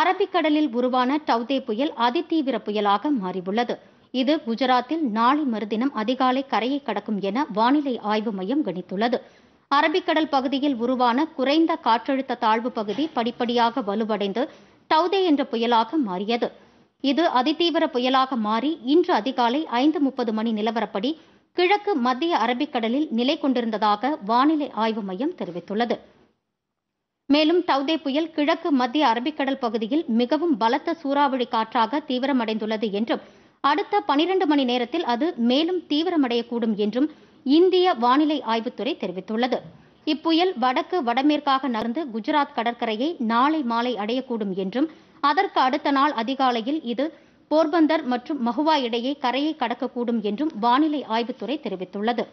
அரபிக்கடலில் உருவான டவுதே புயல் அதிதீவிர புயலாக மாறியுள்ளது இது குஜராத்தில் நாளை மறுதினம் அதிகாலை கரையை கடக்கும் என வானிலை ஆய்வு மையம் கணித்துள்ளது அரபிக்கடல் பகுதியில் உருவான குறைந்த காற்றழுத்த தாழ்வு பகுதி படிப்படியாக வலுவடைந்து டவுதே என்ற புயலாக மாறியது இது அதிதீவிர புயலாக மாறி இன்று அதிகாலை ஐந்து முப்பது மணி நிலவரப்படி கிழக்கு மத்திய அரபிக்கடலில் நிலை கொண்டிருந்ததாக வானிலை ஆய்வு மையம் தெரிவித்துள்ளது மேலும் தௌதே புயல் கிழக்கு மத்திய அரபிக்கடல் பகுதியில் மிகவும் பலத்த சூறாவளி காற்றாக தீவிரமடைந்துள்ளது என்றும் அடுத்த பனிரெண்டு மணி நேரத்தில் அது மேலும் தீவிரமடையக்கூடும் என்றும் இந்திய வானிலை ஆய்வுத்துறை தெரிவித்துள்ளது இப்புயல் வடக்கு வடமேற்காக நகர்ந்து குஜராத் கடற்கரையை நாளை மாலை அடையக்கூடும் என்றும் அதற்கு அடுத்த நாள் அதிகாலையில் இது போர்பந்தர் மற்றும் மகுவா இடையே கரையை கடக்கக்கூடும் என்றும் வானிலை ஆய்வுத்துறை தெரிவித்துள்ளது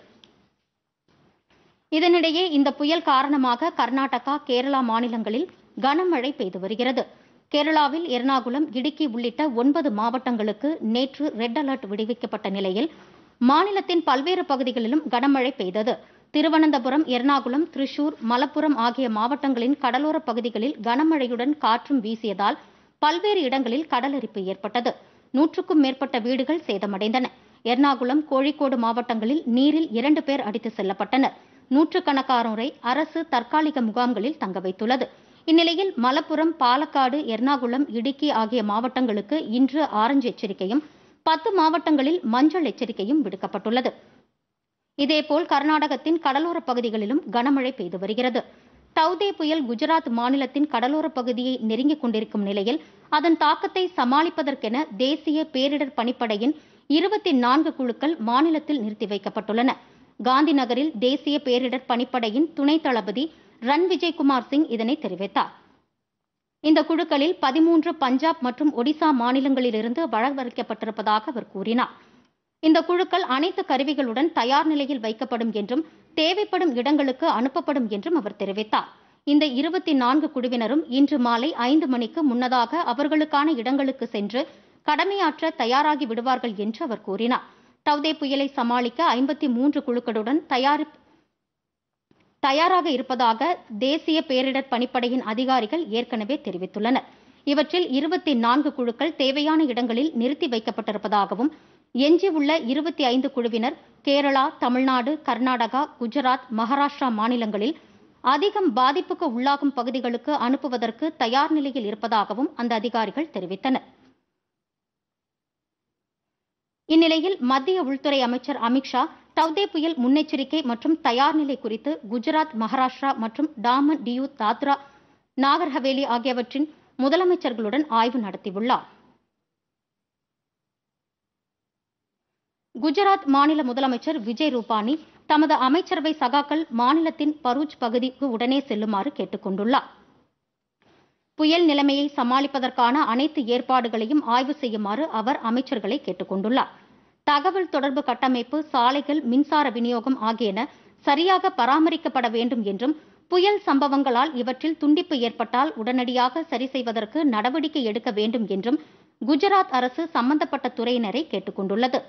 இதனிடையே இந்த புயல் காரணமாக கர்நாடகா கேரளா மாநிலங்களில் கனமழை பெய்து வருகிறது கேரளாவில் எர்ணாகுளம் இடுக்கி உள்ளிட்ட ஒன்பது மாவட்டங்களுக்கு நேற்று ரெட் அலர்ட் விடுவிக்கப்பட்ட நிலையில் மாநிலத்தின் பல்வேறு பகுதிகளிலும் கனமழை பெய்தது திருவனந்தபுரம் எர்ணாகுளம் திருஷூர் மலப்புரம் ஆகிய மாவட்டங்களின் கடலோர பகுதிகளில் கனமழையுடன் காற்றும் வீசியதால் பல்வேறு இடங்களில் கடலரிப்பு ஏற்பட்டது நூற்றுக்கும் மேற்பட்ட வீடுகள் சேதமடைந்தன எர்ணாகுளம் கோழிக்கோடு மாவட்டங்களில் நீரில் இரண்டு பேர் அடித்து செல்லப்பட்டனா் நூற்றுக்கணக்கானோரை அரசு தற்காலிக முகாம்களில் தங்க வைத்துள்ளது இந்நிலையில் மலப்புரம் பாலக்காடு எர்ணாகுளம் இடுக்கி ஆகிய மாவட்டங்களுக்கு இன்று ஆரஞ்சு எச்சரிக்கையும் பத்து மாவட்டங்களில் மஞ்சள் எச்சரிக்கையும் விடுக்கப்பட்டுள்ளது இதேபோல் கர்நாடகத்தின் கடலோர பகுதிகளிலும் கனமழை பெய்து வருகிறது தௌதே புயல் குஜராத் மாநிலத்தின் கடலோர பகுதியை நெருங்கிக் கொண்டிருக்கும் நிலையில் அதன் தாக்கத்தை சமாளிப்பதற்கென தேசிய பேரிடர் பணிப்படையின் இருபத்தி நான்கு குழுக்கள் மாநிலத்தில் நிறுத்தி வைக்கப்பட்டுள்ளன காந்தி நகரில் தேசிய பேரிடர் பணிப்படையின் துணை தளபதி ரன் விஜய்குமார் சிங் இதனை தெரிவித்தார் இந்த குழுக்களில் பதிமூன்று பஞ்சாப் மற்றும் ஒடிசா மாநிலங்களிலிருந்து வழங்கப்பட்டிருப்பதாக அவர் கூறினார் இந்த குழுக்கள் அனைத்து கருவிகளுடன் தயார் நிலையில் வைக்கப்படும் என்றும் தேவைப்படும் இடங்களுக்கு அனுப்பப்படும் என்றும் அவர் தெரிவித்தார் இந்த இருபத்தி நான்கு குழுவினரும் இன்று மாலை ஐந்து மணிக்கு முன்னதாக அவர்களுக்கான இடங்களுக்கு சென்று கடமையாற்ற தயாராகி விடுவார்கள் என்று அவர் கூறினார் டவ்தே புயலை சமாளிக்க ஐம்பத்தி மூன்று குழுக்களுடன் தயார் தயாராக இருப்பதாக தேசிய பேரிடர் பணிப்படையின் அதிகாரிகள் ஏற்கனவே தெரிவித்துள்ளனர் இவற்றில் இருபத்தி நான்கு குழுக்கள் தேவையான இடங்களில் நிறுத்தி வைக்கப்பட்டிருப்பதாகவும் எஞ்சியுள்ள இருபத்தி ஐந்து குழுவினர் கேரளா தமிழ்நாடு கர்நாடகா குஜராத் மகாராஷ்டிரா மாநிலங்களில் அதிகம் பாதிப்புக்கு உள்ளாகும் பகுதிகளுக்கு அனுப்புவதற்கு தயார் நிலையில் இருப்பதாகவும் அந்த அதிகாரிகள் தெரிவித்தனர் இந்நிலையில் மத்திய உள்துறை அமைச்சர் அமித்ஷா சவுதே புயல் முன்னெச்சரிக்கை மற்றும் தயார் நிலை குறித்து குஜராத் மகாராஷ்டிரா மற்றும் டாமன் டியூ தாத்ரா நாகர் ஹவேலி ஆகியவற்றின் முதலமைச்சர்களுடன் ஆய்வு நடத்தியுள்ளார் குஜராத் மாநில முதலமைச்சர் விஜய் ரூபானி தமது அமைச்சரவை சகாக்கள் மாநிலத்தின் பரூச் பகுதிக்கு உடனே செல்லுமாறு கேட்டுக்கொண்டுள்ளார் புயல் நிலைமையை சமாளிப்பதற்கான அனைத்து ஏற்பாடுகளையும் ஆய்வு செய்யுமாறு அவர் அமைச்சர்களை கேட்டுக்கொண்டுள்ளார் தகவல் தொடர்பு கட்டமைப்பு சாலைகள் மின்சார விநியோகம் ஆகியன சரியாக பராமரிக்கப்பட வேண்டும் என்றும் புயல் சம்பவங்களால் இவற்றில் துண்டிப்பு ஏற்பட்டால் உடனடியாக சரி செய்வதற்கு நடவடிக்கை எடுக்க வேண்டும் என்றும் குஜராத் அரசு சம்பந்தப்பட்ட துறையினரை கேட்டுக்கொண்டுள்ளது